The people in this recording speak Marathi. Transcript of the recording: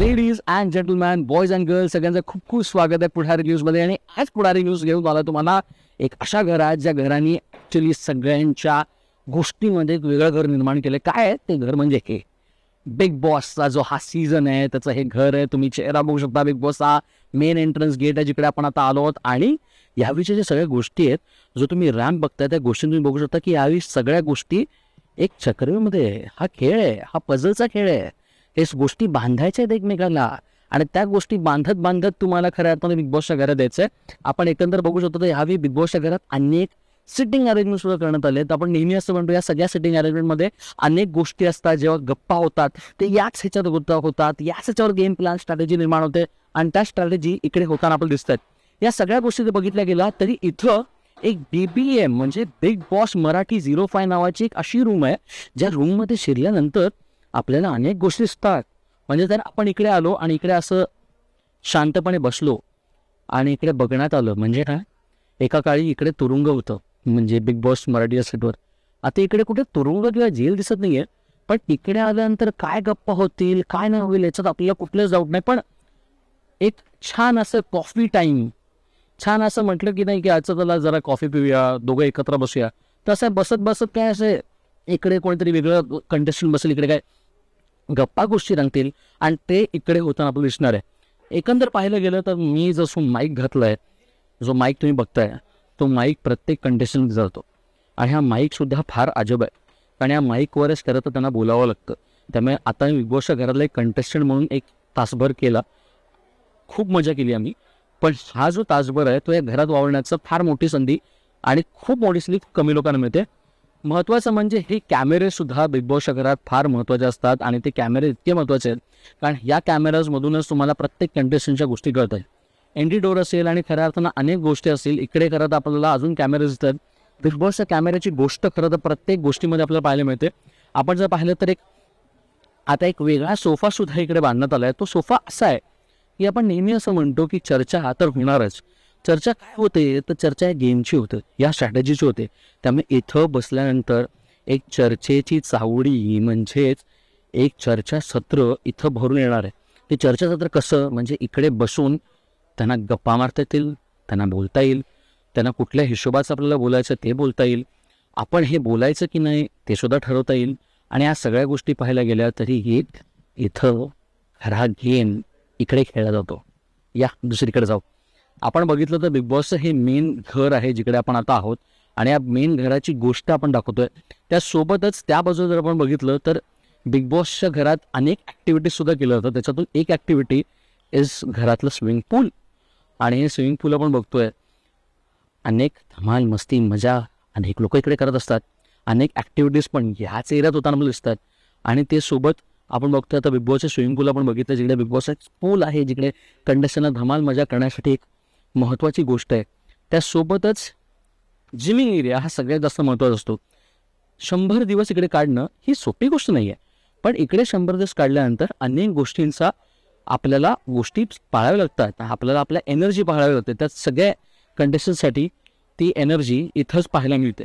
ladies and gentleman boys and girls सगळ्यांचं खूप खूप स्वागत आहे पुढारी मध्ये आणि आज पुढारी न्यूज घेऊन आला तुम्हाला एक अशा घर आहे ज्या घरांनी ॲक्च्युली सगळ्यांच्या गोष्टीमध्ये एक वेगळं घर निर्माण केलं काय आहे ते घर म्हणजे हे बिग बॉसचा जो हा सीझन आहे त्याचं हे घर आहे तुम्ही चेहरा बघू शकता बिग बॉसचा मेन एंट्रन्स गेट आहे जिकडे आपण आता आलो आहोत आणि यावेळीच्या ज्या सगळ्या गोष्टी आहेत जो तुम्ही रॅम्प बघताय त्या गोष्टी तुम्ही बघू शकता की यावेळी सगळ्या गोष्टी एक चक्रीमध्ये हा खेळ आहे हा पझलचा खेळ आहे हे गोष्टी बांधायच्या आहेत एकमेकाला आणि त्या गोष्टी बांधत बांधत तुम्हाला खऱ्या अर्थाने बिग बॉसच्या घरात द्यायचं आहे आपण एकंदर बघू शकतो तर ह्यावेळी बिग बॉसच्या घरात अनेक सिटिंग अरेंजमेंट सुद्धा करण्यात आले तर आपण नेहमी असं म्हणतो या सगळ्या सिटिंग अरेंजमेंटमध्ये अनेक गोष्टी असतात जेव्हा गप्पा होतात ते याच ह्याच्यात गुत्ता होतात याच ह्याच्यावर गेम प्लॅन स्ट्रॅटेजी निर्माण होते आणि त्या स्ट्रॅटेजी इकडे होताना दिसत आहेत या सगळ्या गोष्टी जर बघितल्या गेल्या तरी इथं एक बी बी एम म्हणजे Bigg Boss Marathi zero five नावाची एक अशी रूम आहे ज्या रूममध्ये शिरल्यानंतर आपल्याला अनेक गोष्टी दिसतात म्हणजे जर आपण इकडे आलो आणि इकडे असं शांतपणे बसलो आणि इकडे बघण्यात आलं म्हणजे काय एका काळी इकडे तुरुंग होतं म्हणजे बिग बॉस मराठी या सेटवर आता इकडे कुठे तुरुंग किंवा जेल दिसत नाही आहे पण इकडे आल्यानंतर काय गप्पा होतील काय नाही होईल याच्यात आपल्याला कुठलंच डाऊट नाही पण एक छान असं कॉफी टाईम छान असं म्हटलं की नाही की आजचं त्याला जरा कॉफी पिऊया दोघं एकत्र बसूया असं बसत बसत काय आहे इकडे कोणीतरी वेगळं कंटेस्टंट बसेल इकडे काय गप्पा गोष्टी रंगतील आणि ते इकडे होताना आपल्याला दिसणार आहे एकंदर पाहिलं गेलं तर मी जसं माईक घातला आहे जो माईक तुम्ही बघताय तो माईक प्रत्येक कंडिशन जातो आणि हा माईकसुद्धा फार अजब आहे कारण या माईकवरच खरं तर त्यांना बोलावं लागतं त्यामुळे आता मी बिग बॉसच्या घरातला एक कंटेस्टंट म्हणून एक तासभर केला खूप मजा केली आम्ही पण हा जो तासभर आहे तो या घरात वावरण्याचं फार मोठी संधी आणि खूप मोठी संधी कमी लोकांना मिळते महत्त्वाचं म्हणजे हे कॅमेरेसुद्धा बिग बॉस घरात फार महत्त्वाचे असतात आणि ते कॅमेरे इतके महत्त्वाचे आहेत कारण या कॅमेराजमधूनच तुम्हाला प्रत्येक कंटेस्टंटच्या गोष्टी कळत आहेत एनडी डोर असेल आणि खऱ्या अर्थानं अनेक गोष्टी असतील इकडे करत आपल्याला अजून कॅमेरे दिसतात बिग बॉसच्या कॅमेऱ्याची गोष्ट खरं तर प्रत्येक गोष्टीमध्ये आपल्याला पाहायला मिळते आपण जर पाहिलं तर एक आता एक वेगळा सोफासुद्धा इकडे बांधण्यात आला आहे तो सोफा असा आहे की आपण नेहमी असं म्हणतो की चर्चा हा तर होणारच चर्चा काय होते तर चर्चा या गेमची होते या स्ट्रॅटजीची होते त्यामुळे इथं बसल्यानंतर एक चर्चेची चावडी म्हणजेच एक चर्चा सत्र इथं भरून येणार आहे ते सत्र कसं म्हणजे इकडे बसून त्यांना गप्पा मारता येतील त्यांना बोलता येईल त्यांना कुठल्या हिशोबाचं आपल्याला बोलायचं ते बोलता येईल आपण हे बोलायचं की नाही ते सुद्धा ठरवता येईल आणि या सगळ्या गोष्टी पाहायला गेल्या तरी एक इथं खरा गेम इकडे खेळला जातो या दुसरीकडे जाऊ आपण बघितलं तर बिग बॉसचं हे मेन घर आहे जिकडे आपण आता आहोत आणि या मेन घराची गोष्ट आपण दाखवतोय त्यासोबतच त्या बाजूला जर आपण बघितलं तर बिग बॉसच्या घरात अनेक ॲक्टिव्हिटीजसुद्धा केलं जातं त्याच्यातून एक ॲक्टिव्हिटी इज घरातलं स्विमिंग पूल आणि हे स्विमिंग पूल आपण बघतोय अनेक धमाल मस्ती मजा अनेक लोक इकडे करत असतात अनेक ॲक्टिव्हिटीज पण ह्याच एरियात होताना मला दिसतात आणि ते सोबत आपण बघतोय आता बिग बॉसचे स्विमिंग पूल आपण बघितलं जिकडे बिग बॉसचा पूल आहे जिकडे कंडिशनला धमाल मजा करण्यासाठी एक महत्त्वाची गोष्ट आहे त्यासोबतच जिमिंग एरिया हा सगळ्यात जास्त महत्त्वाचा असतो शंभर दिवस इकडे काढणं ही सोपी गोष्ट नाही आहे पण इकडे शंभर दिवस काढल्यानंतर अनेक गोष्टींचा आपल्याला गोष्टी पाळाव्या लागतात आपल्याला आपल्या एनर्जी पाळावी लागते त्या सगळ्या कंडिशनसाठी ती एनर्जी इथंच पाहायला मिळते